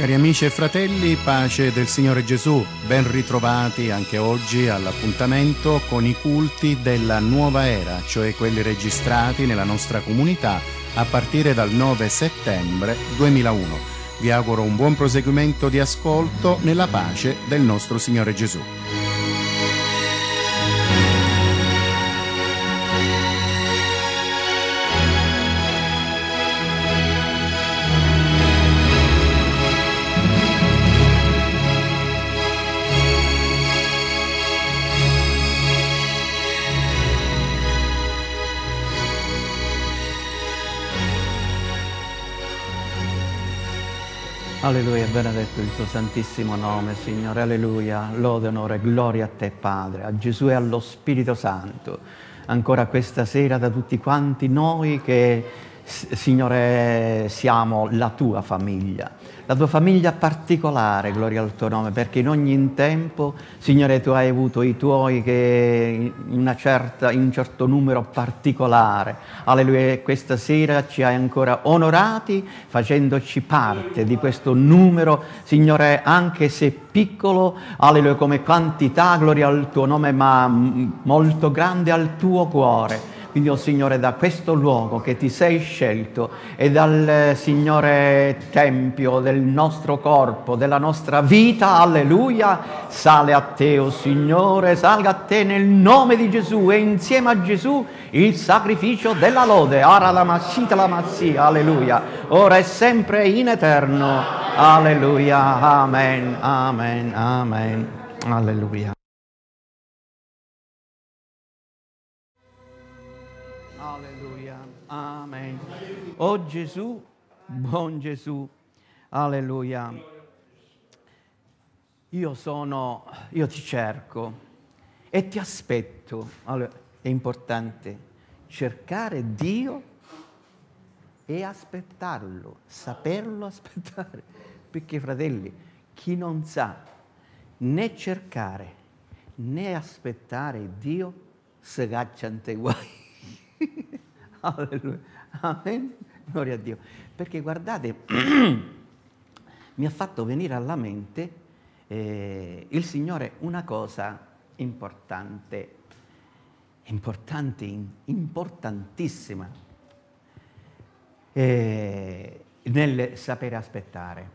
Cari amici e fratelli, pace del Signore Gesù, ben ritrovati anche oggi all'appuntamento con i culti della nuova era, cioè quelli registrati nella nostra comunità a partire dal 9 settembre 2001. Vi auguro un buon proseguimento di ascolto nella pace del nostro Signore Gesù. Alleluia, benedetto il tuo santissimo nome, Signore, alleluia, lode, onore, gloria a te, Padre, a Gesù e allo Spirito Santo, ancora questa sera da tutti quanti noi che Signore, siamo la tua famiglia, la tua famiglia particolare, gloria al tuo nome, perché in ogni tempo, Signore, tu hai avuto i tuoi che in, certa, in un certo numero particolare. Alleluia, questa sera ci hai ancora onorati facendoci parte di questo numero, Signore, anche se piccolo, alleluia, come quantità, gloria al tuo nome, ma molto grande al tuo cuore. Quindi, oh Signore, da questo luogo che ti sei scelto e dal eh, Signore Tempio del nostro corpo, della nostra vita, alleluia, sale a te, oh Signore, salga a te nel nome di Gesù e insieme a Gesù il sacrificio della lode. Ara la mascita la massia, alleluia. Ora e sempre in eterno. Alleluia, amen, amen, amen. Alleluia. Amen. Oh Gesù, buon Gesù, alleluia. Io sono, io ti cerco e ti aspetto. Allora, è importante cercare Dio e aspettarlo, saperlo aspettare. Perché fratelli, chi non sa né cercare né aspettare Dio, se caccia in te guai. Alleluia. Amen. Gloria a Dio. Perché guardate, mi ha fatto venire alla mente eh, il Signore una cosa importante, importante, importantissima, eh, nel sapere aspettare.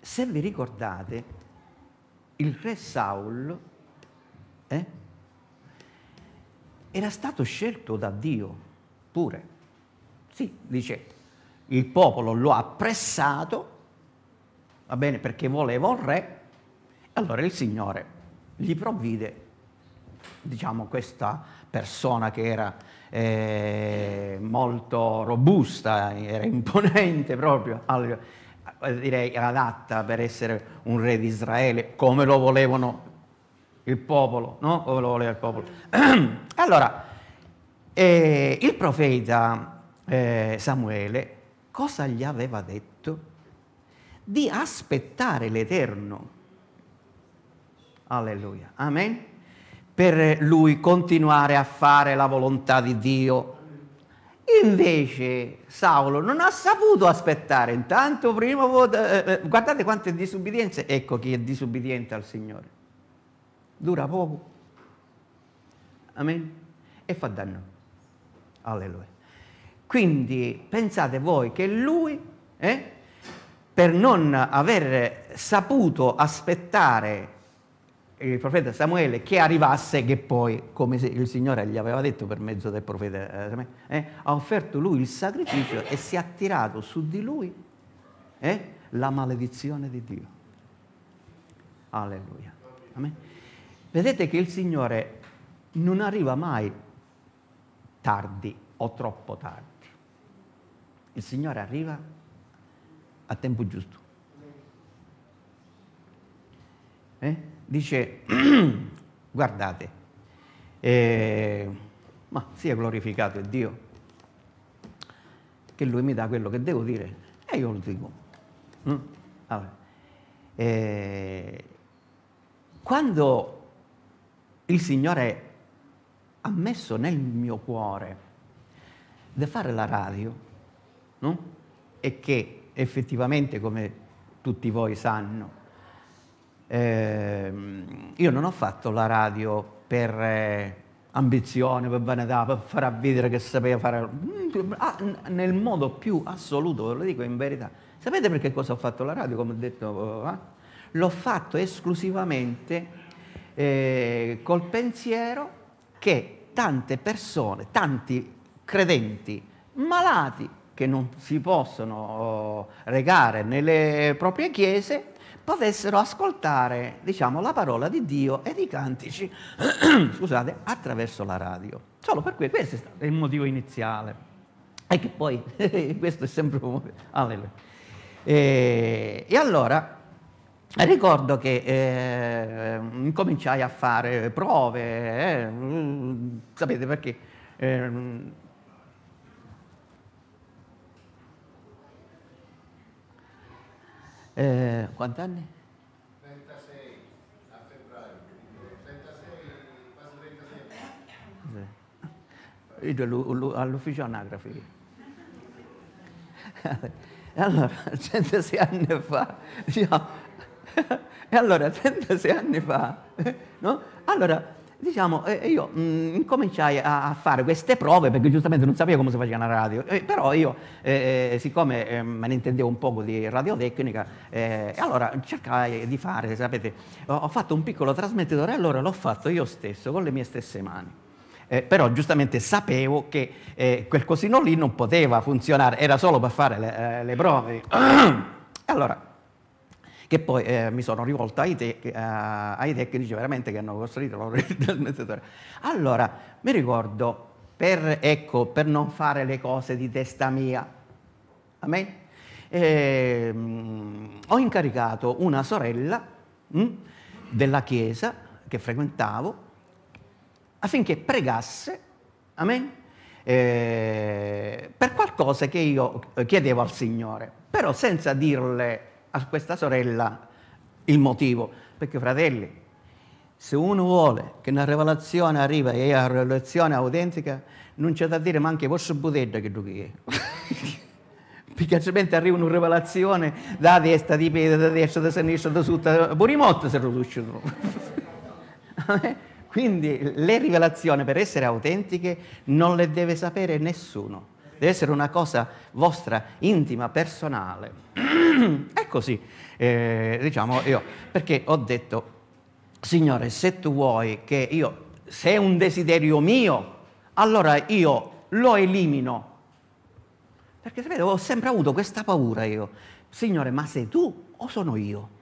Se vi ricordate, il re Saul eh, era stato scelto da Dio pure. Sì, dice, il popolo lo ha pressato, va bene, perché voleva un re, e allora il Signore gli provvide, diciamo, questa persona che era eh, molto robusta, era imponente proprio, direi adatta per essere un re di Israele, come lo volevano il popolo, no? Come lo voleva il popolo. allora, eh, il profeta eh, Samuele cosa gli aveva detto? Di aspettare l'Eterno. Alleluia. Amen. Per lui continuare a fare la volontà di Dio. Invece Saulo non ha saputo aspettare, intanto prima, eh, eh, guardate quante disobbedienze, ecco chi è disubbidiente al Signore dura poco. Amen? E fa danno. Alleluia. Quindi pensate voi che lui, eh, per non aver saputo aspettare il profeta Samuele che arrivasse, che poi, come il Signore gli aveva detto per mezzo del profeta eh, Samuele, eh, ha offerto lui il sacrificio e si è attirato su di lui eh, la maledizione di Dio. Alleluia. Amen. Vedete che il Signore non arriva mai tardi o troppo tardi. Il Signore arriva a tempo giusto. Eh? Dice, guardate, eh, ma sia glorificato il Dio, che Lui mi dà quello che devo dire e io lo dico. Mm? Allora, eh, quando il Signore ha messo nel mio cuore di fare la radio, no? E che effettivamente, come tutti voi sanno, eh, io non ho fatto la radio per eh, ambizione, per vanità, per far vedere che sapeva fare, mm, ah, nel modo più assoluto, ve lo dico in verità. Sapete perché cosa ho fatto la radio, come ho detto? Eh? L'ho fatto esclusivamente eh, col pensiero che tante persone, tanti credenti malati che non si possono oh, regare nelle proprie chiese potessero ascoltare diciamo, la parola di Dio e i cantici scusate, attraverso la radio. Solo per questo, questo è stato il motivo iniziale. E che poi questo è sempre un... Alleluia. E, eh, e allora Ricordo che eh, cominciai a fare prove, eh, sapete perché? Eh, eh, quanti anni? 36 a febbraio, 36, quasi 36 all'ufficio anagrafi. allora, 106 anni fa, diciamo, e allora, 36 anni fa, no? Allora, diciamo, io mh, mm, cominciai a, fare queste prove perché giustamente non sapevo come si faceva una radio, eh, però io, eh, eh siccome eh, me ne intendevo un poco di radiotecnica, eh, allora cercai di fare, sapete, ho, ho fatto un piccolo trasmettitore e allora l'ho fatto io stesso con le mie stesse mani. Eh, però giustamente sapevo che eh, quel cosino lì non poteva funzionare, era solo per fare le, eh, le prove. allora, che poi eh, mi sono rivolto ai, tec- eh, ai, tecnici veramente che hanno costruito loro il smettitore. Allora, mi ricordo, per, ecco, per non fare le cose di testa mia, amen, eh, ho incaricato una sorella mh, hm, della chiesa che frequentavo affinché pregasse, amen, eh, per qualcosa che io chiedevo al Signore, però senza dirle a questa sorella il motivo. Perché fratelli, se uno vuole che una rivelazione arrivi e è una rivelazione autentica, non c'è da dire ma anche vostro budetta che tu che è. Perché altrimenti arriva una rivelazione da destra, di piede, da destra, da sinistra, da sotto, da... pure i motti se lo suscitano. Quindi le rivelazioni per essere autentiche non le deve sapere nessuno deve essere una cosa vostra, intima, personale. è così, eh, diciamo io, perché ho detto, Signore, se tu vuoi che io, se è un desiderio mio, allora io lo elimino. Perché sapete, ho sempre avuto questa paura io. Signore, ma sei tu o sono io?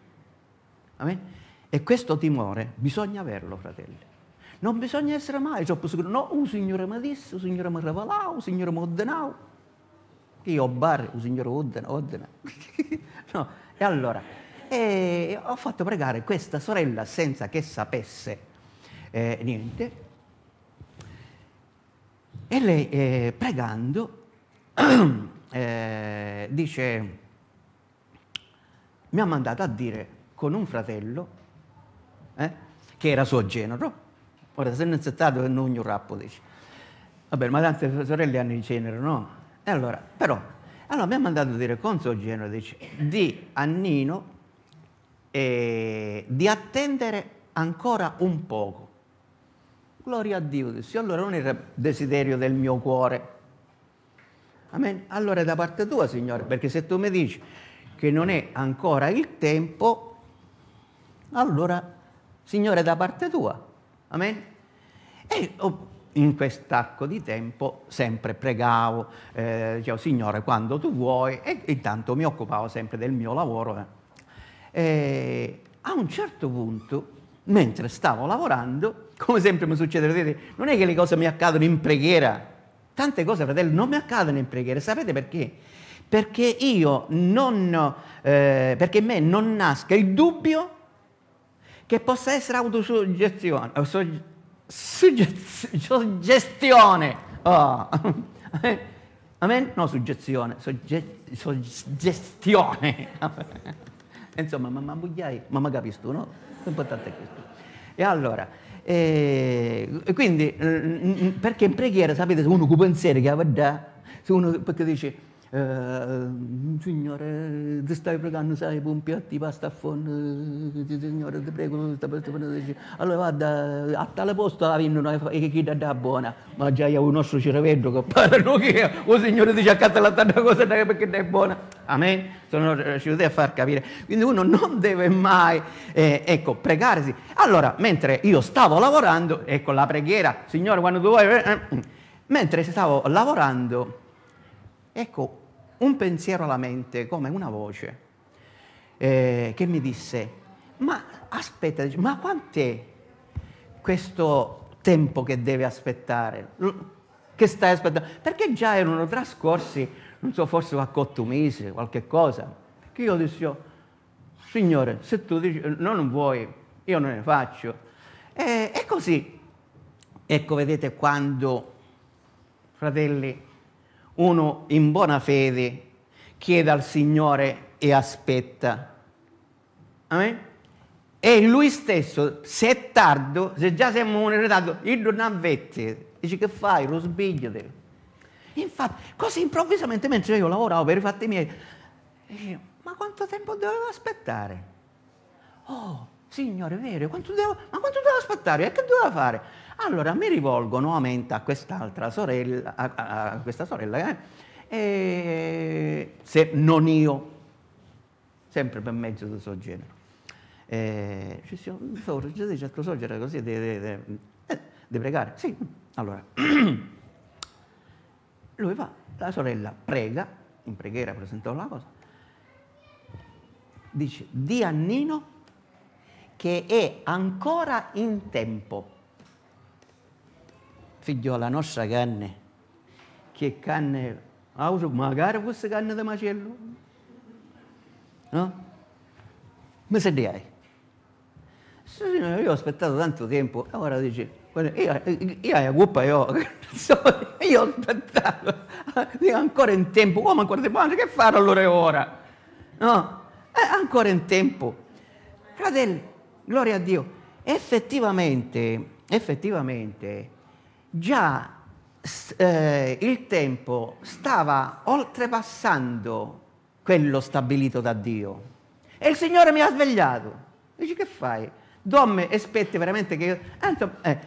E questo timore bisogna averlo, fratelli. Non bisogna essere mai troppo sicuro. No, un oh, signore mi disse, un oh, signore mi revelò, un oh, signore mi ordinò. Io ho bar, un signore ordina, ordina. no, e allora, e ho fatto pregare questa sorella senza che sapesse eh, niente. E lei eh, pregando eh, dice, mi ha mandato a dire con un fratello, eh, che era suo genero, Ora, se non si è stato, non rappo, dice. Vabbè, ma tante sorelle hanno in cenere, no? E allora, però, allora ha mandato a dire Conso Genova, dice, di Annino eh, di attendere ancora un poco. Gloria a Dio, disse. allora non era desiderio del mio cuore. Amen. Allora è da parte tua, Signore, perché se tu mi dici che non è ancora il tempo, allora, Signore, è da parte tua. Amen? E in quest'arco di tempo sempre pregavo, eh, dicevo Signore quando tu vuoi e intanto mi occupavo sempre del mio lavoro. Eh. E a un certo punto, mentre stavo lavorando, come sempre mi succede, vedete, non è che le cose mi accadono in preghiera, tante cose fratello, non mi accadono in preghiera, sapete perché? Perché io non, eh, perché in me non nasca il dubbio che possa essere autosuggestione, sogge, sugge, suggestione. Oh. Amen? No, suggezione, sogge, suggestione. Insomma, mamma bugliai, mamma capisci tu, no? L'importante è questo. E allora, e eh, quindi, mm, mm, mm, perché in preghiera, sapete, se uno può pensare che la verità, se uno perché dice, eh, mm, signore, ti stai pregando, sai, un piatto di pasta a fondo, eh, signore, ti prego, allora guarda, a tale posto la ah, vendono e eh, chi da buona, ma già io un nostro cervello che parla, non che o signore dice a accatta la tanta cosa perché è buona, amen, sono eh, riusciti a far capire, quindi uno non deve mai, eh, ecco, pregarsi, allora, mentre io stavo lavorando, ecco la preghiera, signore, quando tu vuoi, eh, mm. mentre stavo lavorando, Ecco, un pensiero alla mente, come una voce, eh, che mi disse, ma aspetta, ma quant'è questo tempo che deve aspettare? Che stai aspettando? Perché già erano trascorsi, non so, forse qualche otto mesi, qualche cosa. Che io dissi, oh, signore, se tu dici, no, non vuoi, io non ne faccio. E, è così. Ecco, vedete, quando, fratelli, uno in buona fede chiede al Signore e aspetta. Amen? E lui stesso, se è tardo, se già siamo in ritardo, il non avvette. Dice che fai? Lo sbigliate. Infatti, così improvvisamente, mentre io lavoravo per i fatti miei, dice, ma quanto tempo dovevo aspettare? Oh, Signore, vero, quanto devo, ma quanto devo aspettare? E che dovevo fare? Allora mi rivolgo nuovamente a quest'altra sorella, a, a questa sorella, eh, e se non io, sempre per mezzo del suo genere. Eh, ci siamo, sorgere, cerco sorgere così, eh, di pregare. Sì, allora, lui va, la sorella prega, in preghiera presentò la cosa, dice, di a Nino che è ancora in tempo figliola nostra canne, che canne, auto, ah, magari fosse canne di macello, no? Mi sedai. Signore, io ho aspettato tanto tempo, e ora dice, io, io la coppa io, io ho aspettato, io eh, ancora in tempo, oh, come eh, ancora in tempo, che fare allora ora? No, è ancora in tempo. Fratelli, gloria a Dio, effettivamente, effettivamente, già eh, il tempo stava oltrepassando quello stabilito da Dio. E il Signore mi ha svegliato. Dici che fai? Domme e aspetti veramente che io... Eh, eh,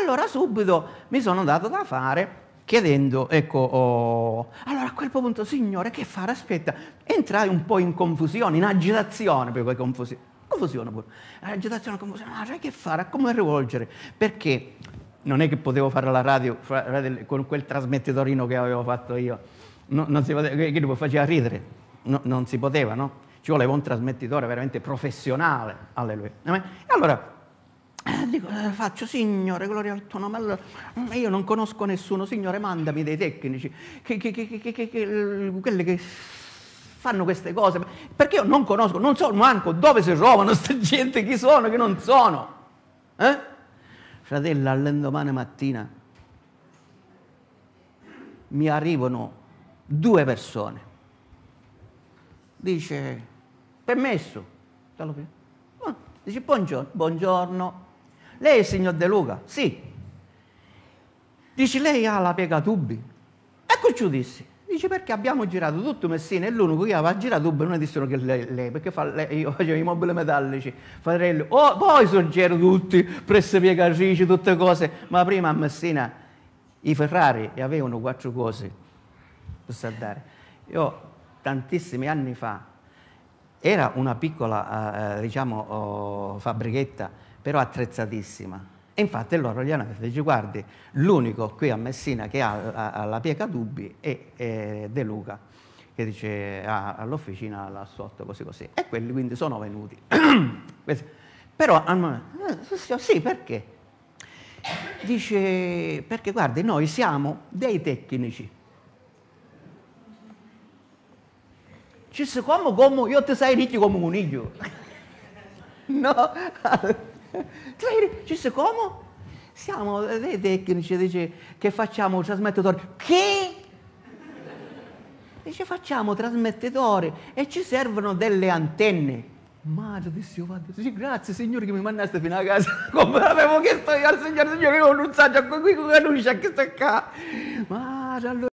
allora subito mi sono dato da fare chiedendo, ecco, oh, allora a quel punto, Signore, che fare? Aspetta, entrai un po' in confusione, in agitazione, per quella confusione, confusione pure, agitazione, confusione, ah, cioè che fare, a come rivolgere? Perché non è che potevo fare la radio con quel trasmettitorino che avevo fatto io, no, non si poteva, che faceva ridere, no, non si poteva, no? Ci voleva un trasmettitore veramente professionale, alleluia. Eh, e allora eh, dico, eh, faccio, Signore, gloria al tuo nome, allora, mm, io non conosco nessuno, Signore, mandami dei tecnici, che, che, che, quelli che fanno queste cose, perché io non conosco, non so manco dove si trovano questa gente, chi sono, chi non sono. Eh? Fratello, all'indomani mattina mi arrivano due persone. Dice, permesso. Ah, dice, buongiorno. Buongiorno. Lei è il signor De Luca? Sì. Dice, lei ha la piega tubi? Ecco giù, dissi. Dice perché abbiamo girato tutto Messina e l'unico che aveva girato Benone dissero che lei, lei perché fa, lei, io facevo i mobili metallici, farello, oh, poi sorgero tutti, presse piegatrici, tutte cose, ma prima a Messina i Ferrari avevano quattro cose per saldare. Io tantissimi anni fa era una piccola eh, eh diciamo, oh, fabbrichetta, però attrezzatissima e infatti loro gli hanno detto, guardi, l'unico qui a Messina che ha, ha la piega dubbi è, è De Luca, che dice ah, all'officina là sotto, così così. E quelli quindi sono venuti. Però hanno detto, eh, sì, perché? Dice, perché guardi, noi siamo dei tecnici. Ci siccome come io ti sei ricchi come un figlio. No? Ci come? Siamo dei tecnici, dice, che facciamo trasmettitori. Che? Dice, facciamo trasmettitori e ci servono delle antenne. Madre di Signore, dice, grazie Signore che mi mandaste fino a casa, come avevo chiesto io al Signore, Signore, io non so, qui, qui, qui, qui, qui, qui, qui, qui, qui, qui,